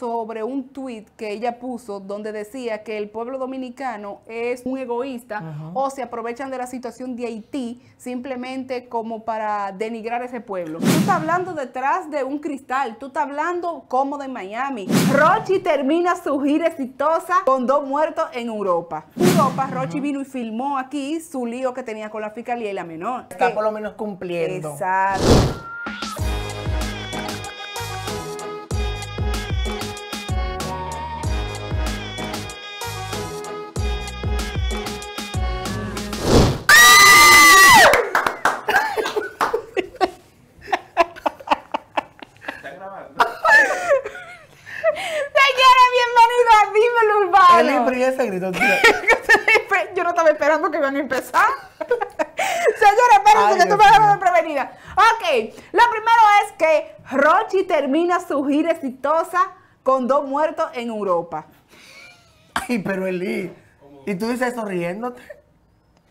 sobre un tweet que ella puso donde decía que el pueblo dominicano es un egoísta o se aprovechan de la situación de Haití simplemente como para denigrar ese pueblo. Tú estás hablando detrás de un cristal, tú estás hablando como de Miami. Rochi termina su gira exitosa con dos muertos en Europa. Europa, Rochi vino y filmó aquí su lío que tenía con la fiscalía y la menor. Está por lo menos cumpliendo. Exacto. Señora Señores, bienvenidos a Dímelo Urbano. Eli Yo no estaba esperando que iban a empezar. Señores, espérense que tú me dejas prevenida. Ok, lo primero es que Rochi termina su gira exitosa con dos muertos en Europa. Ay, pero Eli, ¿y tú dices eso riéndote?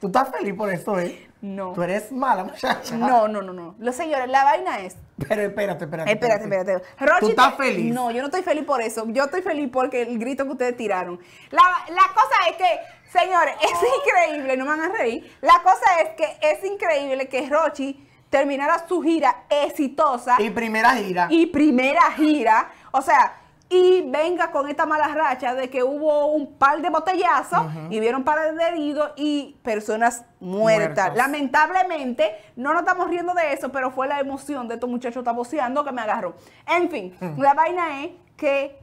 ¿Tú estás feliz por esto, eh? No. Tú eres mala muchacha. No, no, no, no. Los señores, la vaina es. Pero espérate, espérate. Espérate, espérate. Rochi, ¿Tú estás feliz? No, yo no estoy feliz por eso. Yo estoy feliz porque el grito que ustedes tiraron. La, la cosa es que, señores, es increíble, no me van a reír. La cosa es que es increíble que Rochi terminara su gira exitosa. Y primera gira. Y primera gira. O sea, y venga con esta mala racha de que hubo un par de botellazos y vieron par de heridos y personas muertas. Lamentablemente, no nos estamos riendo de eso, pero fue la emoción de estos muchachos taboceando que me agarró. En fin, mm. la vaina es que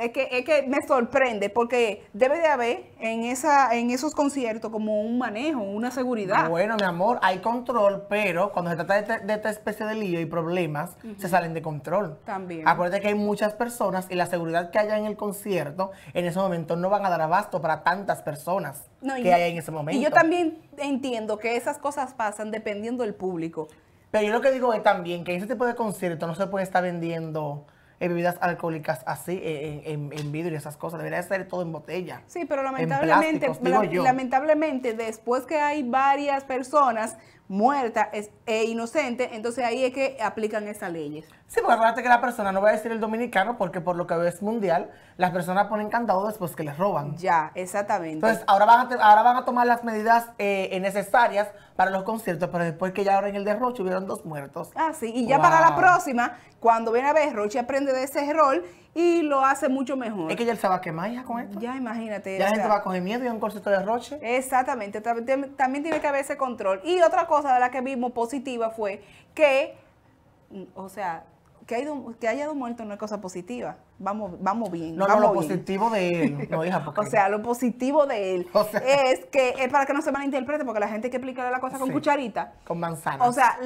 es que, es que me sorprende porque debe de haber en, esa, en esos conciertos como un manejo, una seguridad. Bueno, mi amor, hay control, pero cuando se trata de, de esta especie de lío y problemas, se salen de control. También. Acuérdate que hay muchas personas y la seguridad que haya en el concierto en ese momento no van a dar abasto para tantas personas que hay en ese momento. Y yo también entiendo que esas cosas pasan dependiendo del público. Pero yo lo que digo es también que en ese tipo de concierto no se puede estar vendiendo eh, bebidas alcohólicas así eh, en, vidrio y esas cosas. Debería ser todo en botella. Sí, pero lamentablemente, lamentablemente después que hay varias personas muerta es, e inocente, entonces ahí es que aplican esas leyes. Sí, porque acuérdate que la persona, no va a decir el dominicano, porque por lo que veo es mundial, las personas ponen candados después pues, que les roban. Ya, exactamente. Entonces, ahora van a, ahora van a tomar las medidas eh, necesarias para los conciertos, pero después que ya ahora en el derroche hubieron dos muertos. Ah, sí, y ya para la próxima, cuando viene a ver, Roche aprende de ese rol y lo hace mucho mejor. Es que ya él se va a quemar, hija, con esto. Ya, imagínate. Ya la gente va a coger miedo y un concepto de roche. Exactamente. También, tiene que haber ese control. Y otra cosa de la que vimos positiva fue que, mm, o sea, que haya, que haya muerto no es cosa positiva vamos, vamos bien. No, no, lo positivo de él, O sea, lo positivo de él es que, es para que no se malinterprete, porque la gente que explicarle la cosa con cucharita. Con manzana. O sea,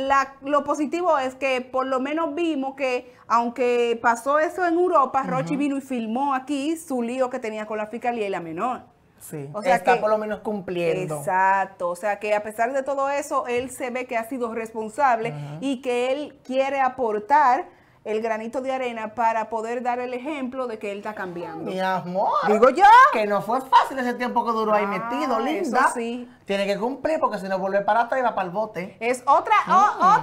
lo positivo es que por lo menos vimos que, aunque pasó eso en Europa, Rochi vino y filmó aquí su lío que tenía con la fiscalía y la menor. Sí, o sea está por lo menos cumpliendo. Exacto, o sea que a pesar de todo eso, él se ve que ha sido responsable y que él quiere aportar el granito de arena para poder dar el ejemplo de que él está cambiando. Mi amor. Digo yo. Que no fue fácil ese tiempo que duró ahí ah, metido, linda. Eso sí. Tiene que cumplir porque si no vuelve para atrás y va para el bote. Es otra, mm. otra de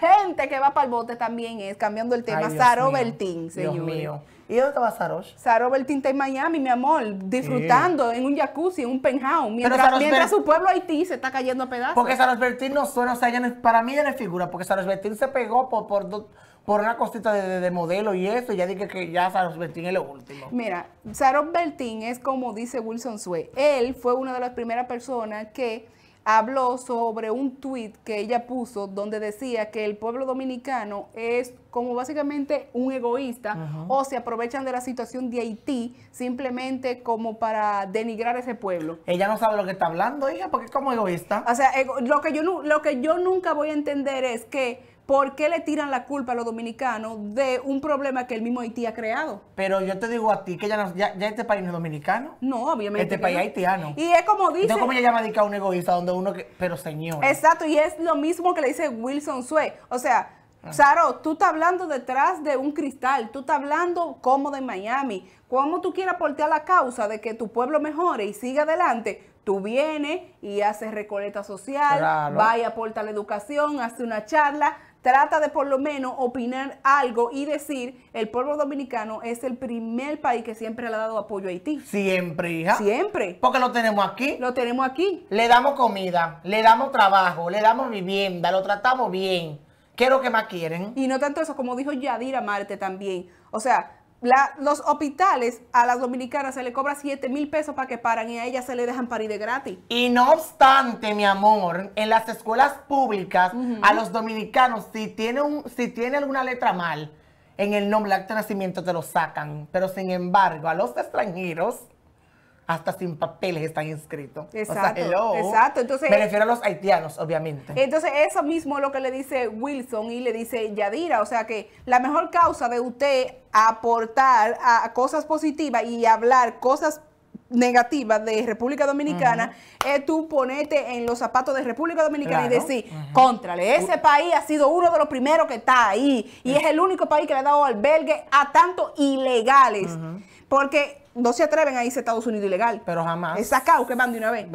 las gente que va para el bote también es, cambiando el tema, Saro Bertín, señor. mío. ¿Y dónde estaba Saro? Saro Bertín está en Miami, mi amor, disfrutando en un jacuzzi, en un penthouse, mientras, mientras su pueblo Haití se está cayendo a pedazos. Porque Saro Bertín no suena, o sea, para mí ya no es figura, porque Saro Bertín se pegó por, por, por una cosita de, modelo y eso, ya dije que ya Saros Bertín es lo último. Mira, Saros Bertín es como dice Wilson Sue. Él fue una de las primeras personas que habló sobre un tuit que ella puso donde decía que el pueblo dominicano es como básicamente un egoísta o se aprovechan de la situación de Haití simplemente como para denigrar ese pueblo. Ella no sabe lo que está hablando, hija, porque es como egoísta. O sea, lo que yo, lo que yo nunca voy a entender es que ¿por qué le tiran la culpa a los dominicanos de un problema que el mismo Haití ha creado? Pero yo te digo a ti que ya, no, ya, este país no es dominicano. No, obviamente. Este país es haitiano. Y es como dice. Yo como ella llama a un egoísta, donde uno que. Pero señor. Exacto, y es lo mismo que le dice Wilson Sue. O sea, Saro, ah. tú estás hablando detrás de un cristal, tú estás hablando como de Miami. Como tú quieras portear la causa de que tu pueblo mejore y siga adelante, tú vienes y haces recoleta social, claro. vaya, aporta la educación, hace una charla, trata de por lo menos opinar algo y decir, el pueblo dominicano es el primer país que siempre le ha dado apoyo a Haití. Siempre, hija. Siempre. Porque lo tenemos aquí. Lo tenemos aquí. Le damos comida, le damos trabajo, le damos vivienda, lo tratamos bien. Quiero que más quieren. Y no tanto eso, como dijo Yadira Marte también. O sea, la, los hospitales a las dominicanas se le cobra 7 mil pesos para que paran y a ellas se le dejan parir de gratis. Y no obstante, mi amor, en las escuelas públicas, a los dominicanos, si tiene, un, si tiene alguna letra mal, en el nombre de nacimiento te lo sacan. Pero sin embargo, a los extranjeros, hasta sin papeles están inscritos. Exacto. Exacto. Entonces, Me refiero a los haitianos, obviamente. Entonces, eso mismo es lo que le dice Wilson y le dice Yadira. O sea que la mejor causa de usted aportar a cosas positivas y hablar cosas negativa de República Dominicana es tú ponerte en los zapatos de República Dominicana y decir, contrale, ese país ha sido uno de los primeros que está ahí y es el único país que le ha dado albergue a tantos ilegales. Porque no se atreven a irse a Estados Unidos ilegal. Pero jamás. Es sacado que van una vez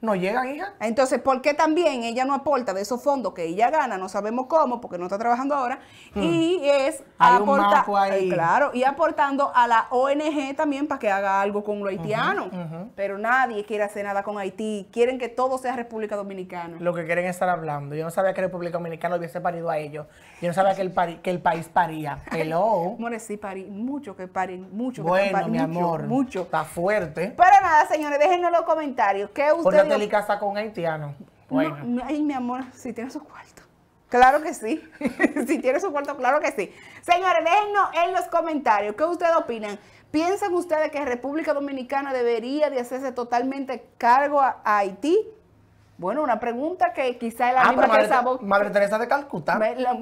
no llegan, hija. Entonces, ¿por qué también ella no aporta de esos fondos que ella gana? No sabemos cómo, porque no está trabajando ahora. Mm. Y es aportar. Eh, claro, y aportando a la ONG también para que haga algo con lo haitiano. Pero nadie quiere hacer nada con Haití. Quieren que todo sea República Dominicana. Lo que quieren es estar hablando. Yo no sabía que República Dominicana hubiese parido a ellos. Yo no sabía que el, que el país paría. Hello. More, sí, parí. Mucho que paren, mucho que paren. mi amor. Mucho. Está fuerte. Para nada, señores, déjenme en los comentarios. ¿Qué ustedes casa con haitiano. ay, mi amor, si tiene su cuarto. Claro que sí. si tiene su cuarto, claro que sí. Señores, déjenos en los comentarios qué ustedes opinan. ¿Piensan ustedes que República Dominicana debería de hacerse totalmente cargo a, Haití? Bueno, una pregunta que quizá es la ah, madre, Teresa de Calcuta.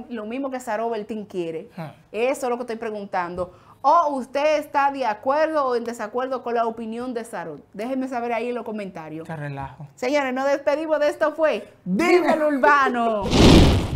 Lo, mismo que Saro Sarobeltín quiere. Eso es lo que estoy preguntando o usted está de acuerdo o en desacuerdo con la opinión de Sarol. Déjenme saber ahí en los comentarios. Te relajo. Señores, nos despedimos de esto fue ¡Viva el Urbano.